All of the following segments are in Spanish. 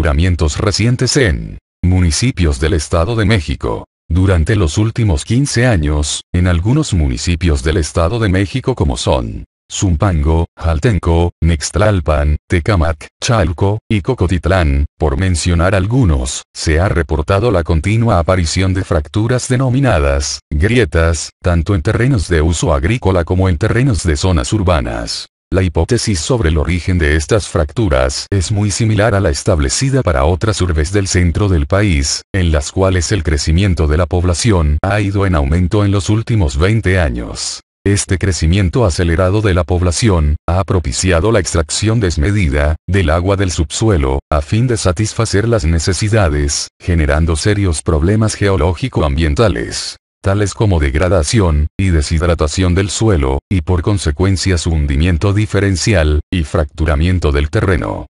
Duramientos recientes en municipios del Estado de México. Durante los últimos 15 años, en algunos municipios del Estado de México como son Zumpango, Jaltenco, Nextlalpan, Tecamac, Chalco, y Cocotitlán, por mencionar algunos, se ha reportado la continua aparición de fracturas denominadas grietas, tanto en terrenos de uso agrícola como en terrenos de zonas urbanas. La hipótesis sobre el origen de estas fracturas es muy similar a la establecida para otras urbes del centro del país, en las cuales el crecimiento de la población ha ido en aumento en los últimos 20 años. Este crecimiento acelerado de la población ha propiciado la extracción desmedida del agua del subsuelo, a fin de satisfacer las necesidades, generando serios problemas geológico-ambientales tales como degradación, y deshidratación del suelo, y por consecuencia su hundimiento diferencial, y fracturamiento del terreno.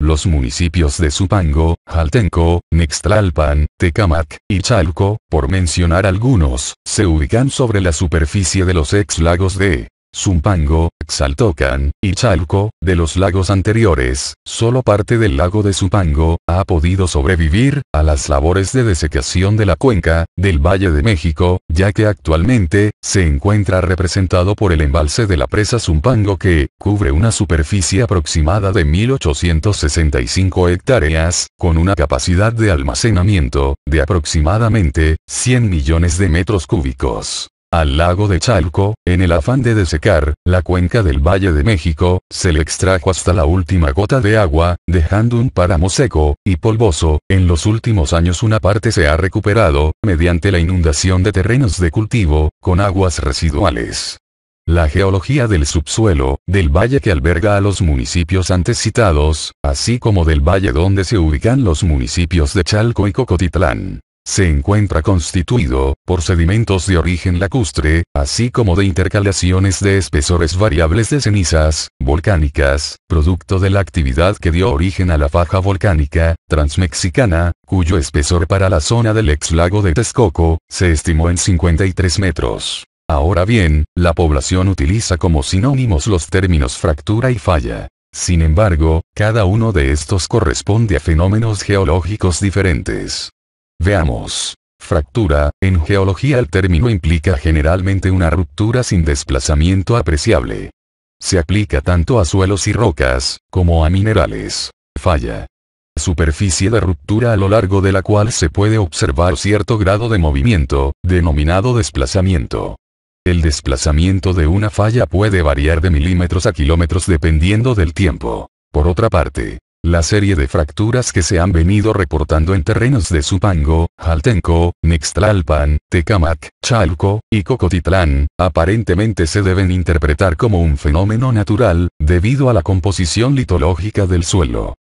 Los municipios de Supango, Jaltenco, Nextlalpan, Tecamac, y Chalco, por mencionar algunos, se ubican sobre la superficie de los ex lagos de Zumpango, Xaltocan, y Chalco, de los lagos anteriores, solo parte del lago de Zumpango, ha podido sobrevivir, a las labores de desecación de la cuenca, del Valle de México, ya que actualmente, se encuentra representado por el embalse de la presa Zumpango que, cubre una superficie aproximada de 1865 hectáreas, con una capacidad de almacenamiento, de aproximadamente, 100 millones de metros cúbicos. Al lago de Chalco, en el afán de desecar, la cuenca del Valle de México, se le extrajo hasta la última gota de agua, dejando un páramo seco, y polvoso, en los últimos años una parte se ha recuperado, mediante la inundación de terrenos de cultivo, con aguas residuales. La geología del subsuelo, del valle que alberga a los municipios antes citados, así como del valle donde se ubican los municipios de Chalco y Cocotitlán se encuentra constituido, por sedimentos de origen lacustre, así como de intercalaciones de espesores variables de cenizas, volcánicas, producto de la actividad que dio origen a la faja volcánica, transmexicana, cuyo espesor para la zona del ex lago de Texcoco, se estimó en 53 metros. Ahora bien, la población utiliza como sinónimos los términos fractura y falla. Sin embargo, cada uno de estos corresponde a fenómenos geológicos diferentes. Veamos. Fractura, en geología el término implica generalmente una ruptura sin desplazamiento apreciable. Se aplica tanto a suelos y rocas, como a minerales. Falla. Superficie de ruptura a lo largo de la cual se puede observar cierto grado de movimiento, denominado desplazamiento. El desplazamiento de una falla puede variar de milímetros a kilómetros dependiendo del tiempo. Por otra parte, la serie de fracturas que se han venido reportando en terrenos de Supango, Jaltenco, Nextlalpan, Tecamac, Chalco, y Cocotitlán, aparentemente se deben interpretar como un fenómeno natural, debido a la composición litológica del suelo.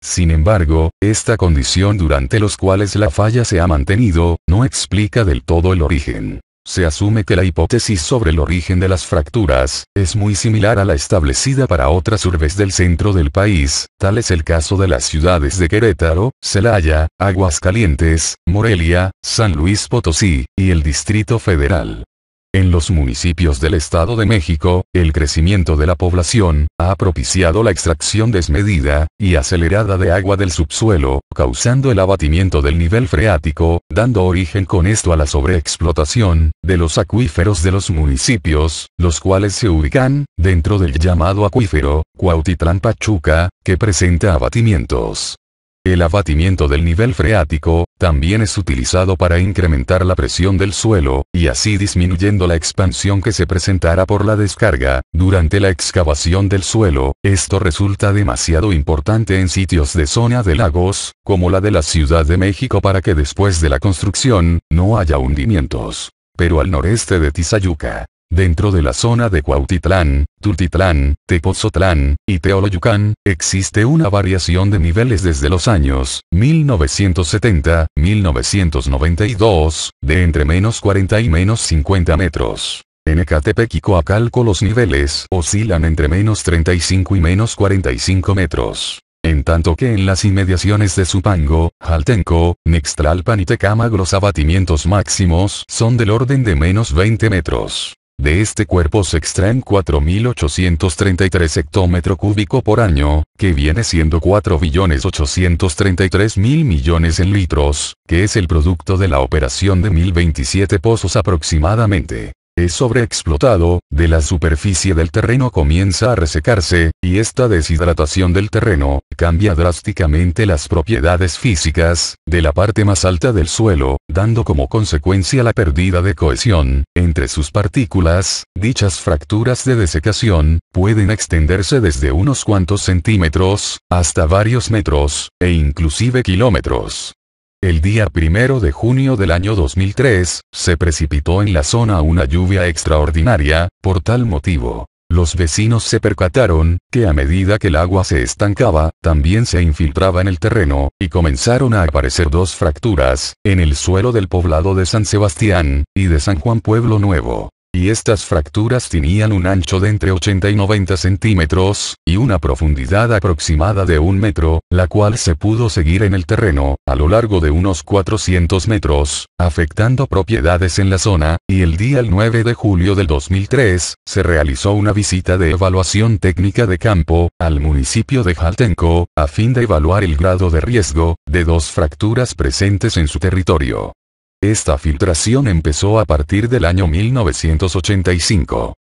Sin embargo, esta condición durante los cuales la falla se ha mantenido, no explica del todo el origen. Se asume que la hipótesis sobre el origen de las fracturas, es muy similar a la establecida para otras urbes del centro del país, tal es el caso de las ciudades de Querétaro, Celaya, Aguascalientes, Morelia, San Luis Potosí, y el Distrito Federal. En los municipios del Estado de México, el crecimiento de la población ha propiciado la extracción desmedida y acelerada de agua del subsuelo, causando el abatimiento del nivel freático, dando origen con esto a la sobreexplotación de los acuíferos de los municipios, los cuales se ubican dentro del llamado acuífero Cuautitlán Pachuca, que presenta abatimientos el abatimiento del nivel freático, también es utilizado para incrementar la presión del suelo, y así disminuyendo la expansión que se presentará por la descarga, durante la excavación del suelo, esto resulta demasiado importante en sitios de zona de lagos, como la de la Ciudad de México para que después de la construcción, no haya hundimientos. Pero al noreste de Tizayuca, Dentro de la zona de Cuautitlán, Tultitlán, Tepozotlán y Teoloyucán, existe una variación de niveles desde los años 1970, 1992, de entre menos 40 y menos 50 metros. En Ecatepec y Coacalco los niveles oscilan entre menos 35 y menos 45 metros. En tanto que en las inmediaciones de Supango, Jaltenco, Nextlalpan y Tecamag los abatimientos máximos son del orden de menos 20 metros. De este cuerpo se extraen 4.833 hectómetro cúbico por año, que viene siendo 4.833.000 millones en litros, que es el producto de la operación de 1.027 pozos aproximadamente es sobreexplotado, de la superficie del terreno comienza a resecarse, y esta deshidratación del terreno, cambia drásticamente las propiedades físicas, de la parte más alta del suelo, dando como consecuencia la pérdida de cohesión, entre sus partículas, dichas fracturas de desecación, pueden extenderse desde unos cuantos centímetros, hasta varios metros, e inclusive kilómetros. El día primero de junio del año 2003, se precipitó en la zona una lluvia extraordinaria, por tal motivo. Los vecinos se percataron, que a medida que el agua se estancaba, también se infiltraba en el terreno, y comenzaron a aparecer dos fracturas, en el suelo del poblado de San Sebastián, y de San Juan Pueblo Nuevo y estas fracturas tenían un ancho de entre 80 y 90 centímetros, y una profundidad aproximada de un metro, la cual se pudo seguir en el terreno, a lo largo de unos 400 metros, afectando propiedades en la zona, y el día el 9 de julio del 2003, se realizó una visita de evaluación técnica de campo, al municipio de Jaltenco, a fin de evaluar el grado de riesgo, de dos fracturas presentes en su territorio. Esta filtración empezó a partir del año 1985.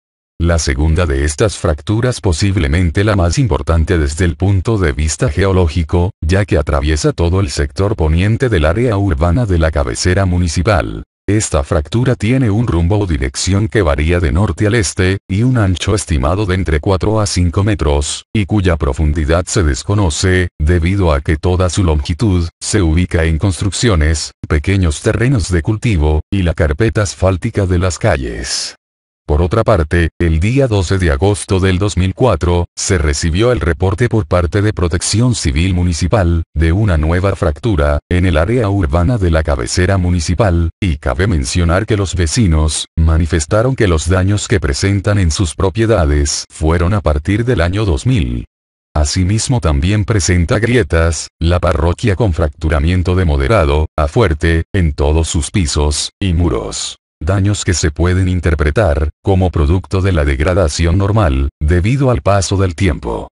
La segunda de estas fracturas posiblemente la más importante desde el punto de vista geológico, ya que atraviesa todo el sector poniente del área urbana de la cabecera municipal. Esta fractura tiene un rumbo o dirección que varía de norte al este, y un ancho estimado de entre 4 a 5 metros, y cuya profundidad se desconoce, debido a que toda su longitud, se ubica en construcciones, pequeños terrenos de cultivo, y la carpeta asfáltica de las calles. Por otra parte, el día 12 de agosto del 2004, se recibió el reporte por parte de Protección Civil Municipal, de una nueva fractura, en el área urbana de la cabecera municipal, y cabe mencionar que los vecinos, manifestaron que los daños que presentan en sus propiedades fueron a partir del año 2000. Asimismo también presenta grietas, la parroquia con fracturamiento de moderado, a fuerte, en todos sus pisos, y muros daños que se pueden interpretar, como producto de la degradación normal, debido al paso del tiempo.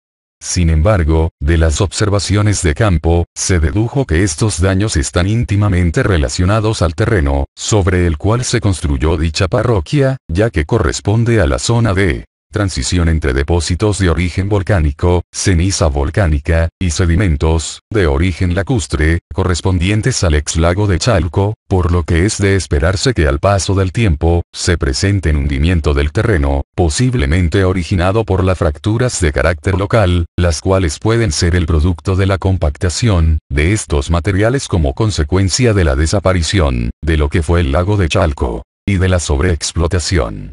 Sin embargo, de las observaciones de campo, se dedujo que estos daños están íntimamente relacionados al terreno, sobre el cual se construyó dicha parroquia, ya que corresponde a la zona de transición entre depósitos de origen volcánico, ceniza volcánica, y sedimentos, de origen lacustre, correspondientes al ex lago de Chalco, por lo que es de esperarse que al paso del tiempo, se presente en hundimiento del terreno, posiblemente originado por las fracturas de carácter local, las cuales pueden ser el producto de la compactación, de estos materiales como consecuencia de la desaparición, de lo que fue el lago de Chalco, y de la sobreexplotación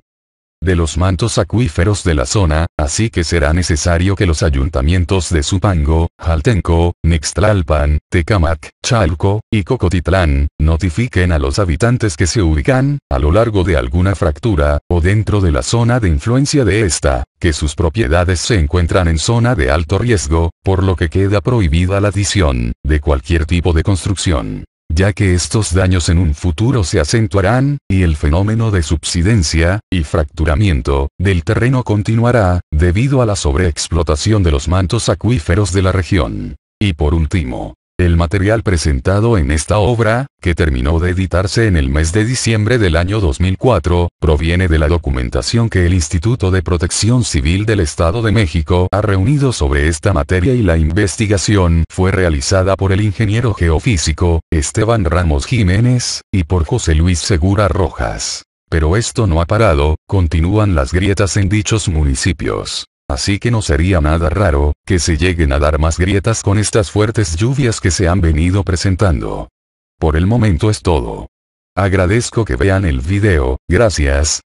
de los mantos acuíferos de la zona, así que será necesario que los ayuntamientos de Supango, Jaltenco, Nextlalpan, Tecamac, Chalco, y Cocotitlán, notifiquen a los habitantes que se ubican, a lo largo de alguna fractura, o dentro de la zona de influencia de esta, que sus propiedades se encuentran en zona de alto riesgo, por lo que queda prohibida la adición, de cualquier tipo de construcción ya que estos daños en un futuro se acentuarán, y el fenómeno de subsidencia, y fracturamiento, del terreno continuará, debido a la sobreexplotación de los mantos acuíferos de la región. Y por último, el material presentado en esta obra, que terminó de editarse en el mes de diciembre del año 2004, proviene de la documentación que el Instituto de Protección Civil del Estado de México ha reunido sobre esta materia y la investigación fue realizada por el ingeniero geofísico, Esteban Ramos Jiménez, y por José Luis Segura Rojas. Pero esto no ha parado, continúan las grietas en dichos municipios. Así que no sería nada raro, que se lleguen a dar más grietas con estas fuertes lluvias que se han venido presentando. Por el momento es todo. Agradezco que vean el video, gracias,